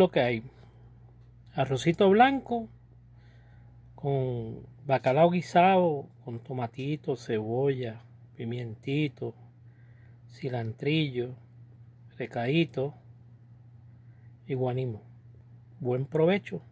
lo que hay. Arrocito blanco con bacalao guisado, con tomatito, cebolla, pimientito, cilantrillo, recadito y guanimo. Buen provecho.